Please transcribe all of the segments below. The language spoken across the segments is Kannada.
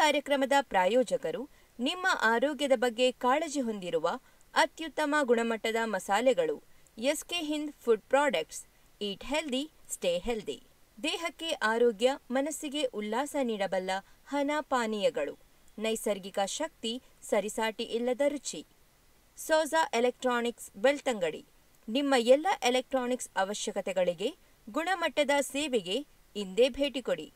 ಕಾರ್ಯಕ್ರಮದ ಪ್ರಾಯೋಜಕರು ನಿಮ್ಮ ಆರೋಗ್ಯದ ಬಗ್ಗೆ ಕಾಳಜಿ ಹೊಂದಿರುವ ಅತ್ಯುತ್ತಮ ಗುಣಮಟ್ಟದ ಮಸಾಲೆಗಳು S K Hind food products eat healthy stay healthy ದೇಹಕ್ಕೆ ಆರೋಗ್ಯ ಮನಸ್ಸಿಗೆ ಉಲ್ಲಾಸ ನೀಡಬಲ್ಲ ಹನ ಪಾನೀಯಗಳು ನೈಸರ್ಗಿಕ ಶಕ್ತಿ ಸರಿಸಾಟಿ ಇಲ್ಲದ ರುಚಿ ಸೋಜಾ ಎಲೆಕ್ಟ್ರಾನಿಕ್ಸ್ ಬೆಳ್ತಂಗಡಿ ನಿಮ್ಮ ಎಲ್ಲ ಎಲೆಕ್ಟ್ರಾನಿಕ್ಸ್ ಅವಶ್ಯಕತೆಗಳಿಗೆ ಗುಣಮಟ್ಟದ ಸೇವೆಗೆ ಇಂದೇ ಭೇಟಿ ಕೊಡಿ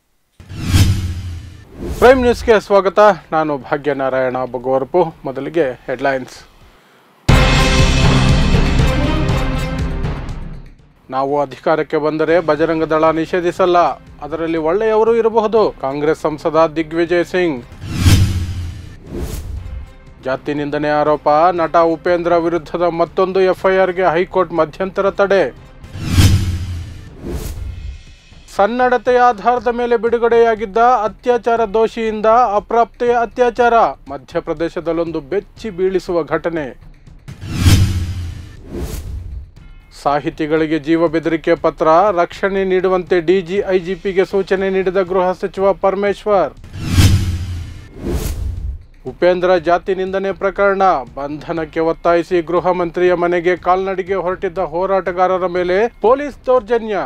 ಪ್ರೈಮ್ ನ್ಯೂಸ್ಗೆ ಸ್ವಾಗತ ನಾನು ಭಾಗ್ಯನಾರಾಯಣ ಬಗೋರ್ಪು ಮೊದಲಿಗೆ ಹೆಡ್ಲೈನ್ಸ್ ನಾವು ಅಧಿಕಾರಕ್ಕೆ ಬಂದರೆ ಬಜರಂಗ ದಳ ನಿಷೇಧಿಸಲ್ಲ ಅದರಲ್ಲಿ ಒಳ್ಳೆಯವರು ಇರಬಹುದು ಕಾಂಗ್ರೆಸ್ ಸಂಸದ ದಿಗ್ವಿಜಯ್ ಸಿಂಗ್ ಜಾತಿ ನಿಂದನೆ ಆರೋಪ ನಟ ಉಪೇಂದ್ರ ವಿರುದ್ಧದ ಮತ್ತೊಂದು ಎಫ್ಐಆರ್ಗೆ ಹೈಕೋರ್ಟ್ ಮಧ್ಯಂತರ ತಡೆ ಸನ್ನಡತೆ ಆಧಾರದ ಮೇಲೆ ಬಿಡುಗಡೆಯಾಗಿದ್ದ ಅತ್ಯಾಚಾರ ದೋಷಿಯಿಂದ ಅಪ್ರಾಪ್ತೆಯ ಅತ್ಯಾಚಾರ ಮಧ್ಯಪ್ರದೇಶದಲ್ಲೊಂದು ಬೆಚ್ಚಿ ಬೀಳಿಸುವ ಘಟನೆ ಸಾಹಿತಿಗಳಿಗೆ ಜೀವ ಬೆದರಿಕೆ ಪತ್ರ ರಕ್ಷಣೆ ನೀಡುವಂತೆ ಡಿಜಿ ಐಜಿಪಿಗೆ ಸೂಚನೆ ನೀಡಿದ ಗೃಹ ಸಚಿವ ಪರಮೇಶ್ವರ್ ಉಪೇಂದ್ರ ಜಾತಿ ನಿಂದನೆ ಪ್ರಕರಣ ಬಂಧನಕ್ಕೆ ಒತ್ತಾಯಿಸಿ ಗೃಹ ಮಂತ್ರಿಯ ಮನೆಗೆ ಕಾಲ್ನಡಿಗೆ ಹೊರಟಿದ್ದ ಹೋರಾಟಗಾರರ ಮೇಲೆ ಪೊಲೀಸ್ ದೌರ್ಜನ್ಯ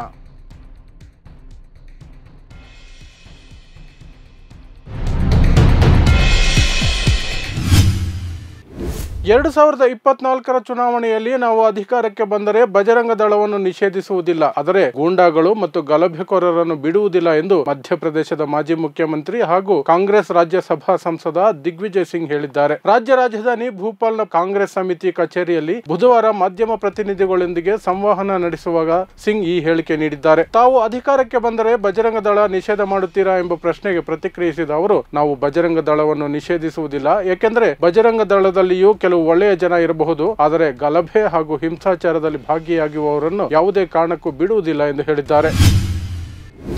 ಎರಡು ಸಾವಿರದ ಇಪ್ಪತ್ನಾಲ್ಕರ ಚುನಾವಣೆಯಲ್ಲಿ ನಾವು ಅಧಿಕಾರಕ್ಕೆ ಬಂದರೆ ಬಜರಂಗ ದಳವನ್ನು ನಿಷೇಧಿಸುವುದಿಲ್ಲ ಆದರೆ ಗೂಂಡಾಗಳು ಮತ್ತು ಗಲಭೆಕೋರರನ್ನು ಬಿಡುವುದಿಲ್ಲ ಎಂದು ಮಧ್ಯಪ್ರದೇಶದ ಮಾಜಿ ಮುಖ್ಯಮಂತ್ರಿ ಹಾಗೂ ಕಾಂಗ್ರೆಸ್ ರಾಜ್ಯಸಭಾ ಸಂಸದ ದಿಗ್ವಿಜಯ್ ಸಿಂಗ್ ಹೇಳಿದ್ದಾರೆ ರಾಜ್ಯ ರಾಜಧಾನಿ ಭೂಪಾಲ್ನ ಕಾಂಗ್ರೆಸ್ ಸಮಿತಿ ಕಚೇರಿಯಲ್ಲಿ ಬುಧವಾರ ಮಾಧ್ಯಮ ಪ್ರತಿನಿಧಿಗಳೊಂದಿಗೆ ಸಂವಹನ ನಡೆಸುವಾಗ ಸಿಂಗ್ ಈ ಹೇಳಿಕೆ ನೀಡಿದ್ದಾರೆ ತಾವು ಅಧಿಕಾರಕ್ಕೆ ಬಂದರೆ ಬಜರಂಗ ದಳ ನಿಷೇಧ ಮಾಡುತ್ತೀರಾ ಎಂಬ ಪ್ರಶ್ನೆಗೆ ಪ್ರತಿಕ್ರಿಯಿಸಿದ ಅವರು ನಾವು ಬಜರಂಗ ದಳವನ್ನು ನಿಷೇಧಿಸುವುದಿಲ್ಲ ಏಕೆಂದರೆ ಬಜರಂಗ ದಳದಲ್ಲಿಯೂ ಕೆಲವು ಒಳ್ಳೆಯ ಜನ ಇರಬಹುದು ಆದರೆ ಗಲಭೆ ಹಾಗೂ ಹಿಂಸಾಚಾರದಲ್ಲಿ ಭಾಗಿಯಾಗುವವರನ್ನು ಯಾವುದೇ ಕಾರಣಕ್ಕೂ ಬಿಡುವುದಿಲ್ಲ ಎಂದು ಹೇಳಿದ್ದಾರೆ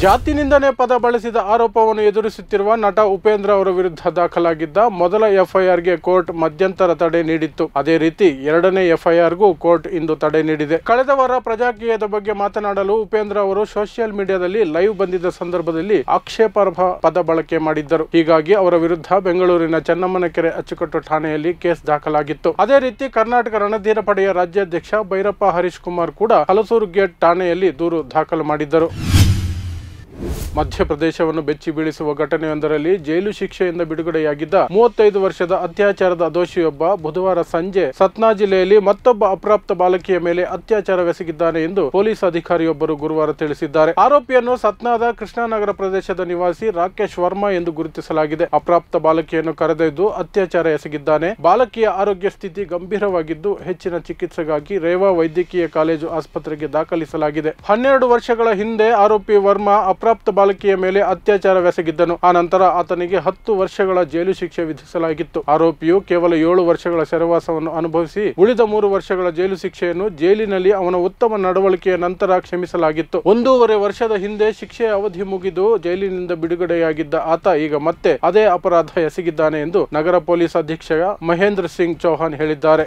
ಜಾತಿ ನಿಂದನೆ ಪದ ಬಳಸಿದ ಆರೋಪವನ್ನು ಎದುರಿಸುತ್ತಿರುವ ನಟ ಉಪೇಂದ್ರ ಅವರ ವಿರುದ್ಧ ದಾಖಲಾಗಿದ್ದ ಮೊದಲ ಎಫ್ಐಆರ್ಗೆ ಕೋರ್ಟ್ ಮಧ್ಯಂತರ ತಡೆ ನೀಡಿತ್ತು ಅದೇ ರೀತಿ ಎರಡನೇ ಎಫ್ಐಆರ್ಗೂ ಕೋರ್ಟ್ ಇಂದು ತಡೆ ನೀಡಿದೆ ಕಳೆದ ವಾರ ಪ್ರಜಾಕೀಯದ ಬಗ್ಗೆ ಮಾತನಾಡಲು ಉಪೇಂದ್ರ ಅವರು ಸೋಷಿಯಲ್ ಮೀಡಿಯಾದಲ್ಲಿ ಲೈವ್ ಬಂದಿದ್ದ ಸಂದರ್ಭದಲ್ಲಿ ಆಕ್ಷೇಪಾರ್ಹ ಪದ ಬಳಕೆ ಮಾಡಿದ್ದರು ಹೀಗಾಗಿ ಅವರ ವಿರುದ್ಧ ಬೆಂಗಳೂರಿನ ಚನ್ನಮ್ಮನಕೆರೆ ಅಚ್ಚುಕಟ್ಟು ಠಾಣೆಯಲ್ಲಿ ಕೇಸ್ ದಾಖಲಾಗಿತ್ತು ಅದೇ ರೀತಿ ಕರ್ನಾಟಕ ರಣಧೀರ ಪಡೆಯ ರಾಜ್ಯಾಧ್ಯಕ್ಷ ಭೈರಪ್ಪ ಹರೀಶ್ ಕುಮಾರ್ ಕೂಡ ಹಲಸೂರು ಗೇಟ್ ಠಾಣೆಯಲ್ಲಿ ದೂರು ದಾಖಲು ಮಾಡಿದ್ದರು ಮಧ್ಯಪ್ರದೇಶವನ್ನು ಬೆಚ್ಚಿ ಬೀಳಿಸುವ ಘಟನೆಯೊಂದರಲ್ಲಿ ಜೈಲು ಶಿಕ್ಷೆಯಿಂದ ಬಿಡುಗಡೆಯಾಗಿದ್ದ ಮೂವತ್ತೈದು ವರ್ಷದ ಅತ್ಯಾಚಾರದ ದೋಷಿಯೊಬ್ಬ ಬುಧವಾರ ಸಂಜೆ ಸತ್ನಾ ಜಿಲ್ಲೆಯಲ್ಲಿ ಮತ್ತೊಬ್ಬ ಅಪ್ರಾಪ್ತ ಬಾಲಕಿಯ ಮೇಲೆ ಅತ್ಯಾಚಾರವೆಸಗಿದ್ದಾನೆ ಎಂದು ಪೊಲೀಸ್ ಅಧಿಕಾರಿಯೊಬ್ಬರು ಗುರುವಾರ ತಿಳಿಸಿದ್ದಾರೆ ಆರೋಪಿಯನ್ನು ಸತ್ನಾದ ಕೃಷ್ಣಾನಗರ ಪ್ರದೇಶದ ನಿವಾಸಿ ರಾಕೇಶ್ ವರ್ಮಾ ಎಂದು ಗುರುತಿಸಲಾಗಿದೆ ಅಪ್ರಾಪ್ತ ಬಾಲಕಿಯನ್ನು ಕರೆದೊಯ್ದು ಅತ್ಯಾಚಾರ ಎಸಗಿದ್ದಾನೆ ಬಾಲಕಿಯ ಆರೋಗ್ಯ ಸ್ಥಿತಿ ಗಂಭೀರವಾಗಿದ್ದು ಹೆಚ್ಚಿನ ಚಿಕಿತ್ಸೆಗಾಗಿ ರೇವಾ ವೈದ್ಯಕೀಯ ಕಾಲೇಜು ಆಸ್ಪತ್ರೆಗೆ ದಾಖಲಿಸಲಾಗಿದೆ ಹನ್ನೆರಡು ವರ್ಷಗಳ ಹಿಂದೆ ಆರೋಪಿ ವರ್ಮಾ ಅಪ್ರಾಪ್ತ ಬಾಲಕಿಯ ಮೇಲೆ ಅತ್ಯಾಚಾರವೆಸಗಿದ್ದನು ಆ ನಂತರ ಆತನಿಗೆ ಹತ್ತು ವರ್ಷಗಳ ಜೈಲು ಶಿಕ್ಷೆ ವಿಧಿಸಲಾಗಿತ್ತು ಆರೋಪಿಯು ಕೇವಲ ಏಳು ವರ್ಷಗಳ ಸೆರವಾಸವನ್ನು ಅನುಭವಿಸಿ ಉಳಿದ ಮೂರು ವರ್ಷಗಳ ಜೈಲು ಶಿಕ್ಷೆಯನ್ನು ಜೈಲಿನಲ್ಲಿ ಅವನ ಉತ್ತಮ ನಡವಳಿಕೆಯ ನಂತರ ಕ್ಷಮಿಸಲಾಗಿತ್ತು ಒಂದೂವರೆ ವರ್ಷದ ಹಿಂದೆ ಶಿಕ್ಷೆಯ ಅವಧಿ ಮುಗಿದು ಜೈಲಿನಿಂದ ಬಿಡುಗಡೆಯಾಗಿದ್ದ ಆತ ಈಗ ಮತ್ತೆ ಅದೇ ಅಪರಾಧ ಎಸಗಿದ್ದಾನೆ ಎಂದು ನಗರ ಪೊಲೀಸ್ ಅಧೀಕ್ಷಕ ಮಹೇಂದ್ರ ಸಿಂಗ್ ಚೌಹಾನ್ ಹೇಳಿದ್ದಾರೆ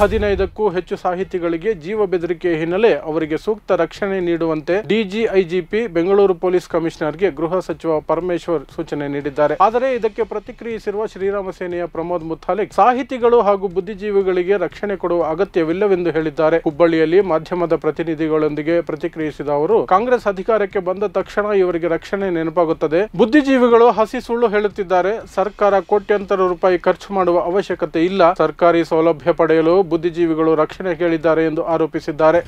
ಹದಿನೈದಕ್ಕೂ ಹೆಚ್ಚು ಸಾಹಿತಿಗಳಿಗೆ ಜೀವ ಬೆದರಿಕೆ ಹಿನ್ನೆಲೆ ಅವರಿಗೆ ಸೂಕ್ತ ರಕ್ಷಣೆ ನೀಡುವಂತೆ ಡಿಜಿಐಜಿಪಿ ಬೆಂಗಳೂರು ಪೊಲೀಸ್ ಕಮಿಷನರ್ಗೆ ಗೃಹ ಸಚಿವ ಪರಮೇಶ್ವರ್ ಸೂಚನೆ ನೀಡಿದ್ದಾರೆ ಆದರೆ ಇದಕ್ಕೆ ಪ್ರತಿಕ್ರಿಯಿಸಿರುವ ಶ್ರೀರಾಮ ಸೇನೆಯ ಪ್ರಮೋದ್ ಮುಥಾಲಿಕ್ ಸಾಹಿತಿಗಳು ಹಾಗೂ ಬುದ್ಧಿಜೀವಿಗಳಿಗೆ ರಕ್ಷಣೆ ಕೊಡುವ ಅಗತ್ಯವಿಲ್ಲವೆಂದು ಹೇಳಿದ್ದಾರೆ ಹುಬ್ಬಳ್ಳಿಯಲ್ಲಿ ಮಾಧ್ಯಮದ ಪ್ರತಿನಿಧಿಗಳೊಂದಿಗೆ ಪ್ರತಿಕ್ರಿಯಿಸಿದ ಅವರು ಕಾಂಗ್ರೆಸ್ ಅಧಿಕಾರಕ್ಕೆ ಬಂದ ತಕ್ಷಣ ಇವರಿಗೆ ರಕ್ಷಣೆ ನೆನಪಾಗುತ್ತದೆ ಬುದ್ಧಿಜೀವಿಗಳು ಹಸಿ ಸುಳ್ಳು ಹೇಳುತ್ತಿದ್ದಾರೆ ಸರ್ಕಾರ ಕೋಟ್ಯಂತರ ರೂಪಾಯಿ ಖರ್ಚು ಮಾಡುವ ಅವಶ್ಯಕತೆ ಇಲ್ಲ ಸರ್ಕಾರಿ ಸೌಲಭ್ಯ ಪಡೆಯಲು ಪಡೆಯಲು ಬುದ್ಧಿಜೀವಿಗಳು ರಕ್ಷಣೆ ಕೇಳಿದ್ದಾರೆ ಎಂದು ಆರೋಪಿಸಿದ್ದಾರೆ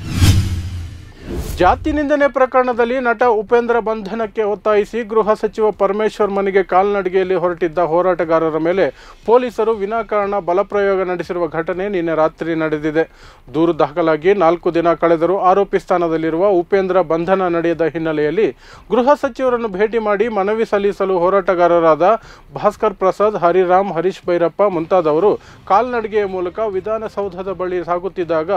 ಜಾತಿ ನಿಂದನೆ ಪ್ರಕರಣದಲ್ಲಿ ನಟ ಉಪೇಂದ್ರ ಬಂಧನಕ್ಕೆ ಒತ್ತಾಯಿಸಿ ಗೃಹ ಸಚಿವ ಪರಮೇಶ್ವರ್ ಮನೆಗೆ ಕಾಲ್ನಡಿಗೆಯಲ್ಲಿ ಹೊರಟಿದ್ದ ಹೋರಾಟಗಾರರ ಮೇಲೆ ಪೊಲೀಸರು ವಿನಾಕಾರಣ ಬಲಪ್ರಯೋಗ ನಡೆಸಿರುವ ಘಟನೆ ನಿನ್ನೆ ರಾತ್ರಿ ನಡೆದಿದೆ ದೂರು ದಾಖಲಾಗಿ ನಾಲ್ಕು ದಿನ ಕಳೆದರೂ ಆರೋಪಿ ಸ್ಥಾನದಲ್ಲಿರುವ ಉಪೇಂದ್ರ ಬಂಧನ ನಡೆಯದ ಹಿನ್ನೆಲೆಯಲ್ಲಿ ಗೃಹ ಸಚಿವರನ್ನು ಭೇಟಿ ಮಾಡಿ ಮನವಿ ಸಲ್ಲಿಸಲು ಹೋರಾಟಗಾರರಾದ ಭಾಸ್ಕರ್ ಪ್ರಸಾದ್ ಹರಿರಾಮ್ ಹರೀಶ್ ಭೈರಪ್ಪ ಮುಂತಾದವರು ಕಾಲ್ನಡಿಗೆಯ ಮೂಲಕ ವಿಧಾನಸೌಧದ ಬಳಿ ಸಾಗುತ್ತಿದ್ದಾಗ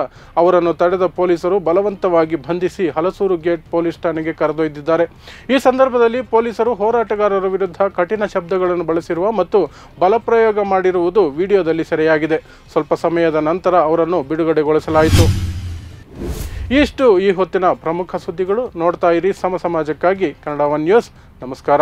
ಅವರನ್ನು ತಡೆದ ಪೊಲೀಸರು ಬಲವಂತವಾಗಿ ಬಂಧಿಸಿ ಹಲಸೂರು ಗೇಟ್ ಪೊಲೀಸ್ ಠಾಣೆಗೆ ಕರೆದೊಯ್ದಿದ್ದಾರೆ ಈ ಸಂದರ್ಭದಲ್ಲಿ ಪೊಲೀಸರು ಹೋರಾಟಗಾರರ ವಿರುದ್ಧ ಕಠಿಣ ಶಬ್ದಗಳನ್ನು ಬಳಸಿರುವ ಮತ್ತು ಬಲಪ್ರಯೋಗ ಮಾಡಿರುವುದು ವಿಡಿಯೋದಲ್ಲಿ ಸೆರೆಯಾಗಿದೆ ಸ್ವಲ್ಪ ಸಮಯದ ನಂತರ ಅವರನ್ನು ಬಿಡುಗಡೆಗೊಳಿಸಲಾಯಿತು ಇಷ್ಟು ಈ ಹೊತ್ತಿನ ಪ್ರಮುಖ ಸುದ್ದಿಗಳು ನೋಡ್ತಾ ಇರಿ ಸಮ ಸಮಾಜಕ್ಕಾಗಿ ಕನ್ನಡ ಒನ್ ನ್ಯೂಸ್ ನಮಸ್ಕಾರ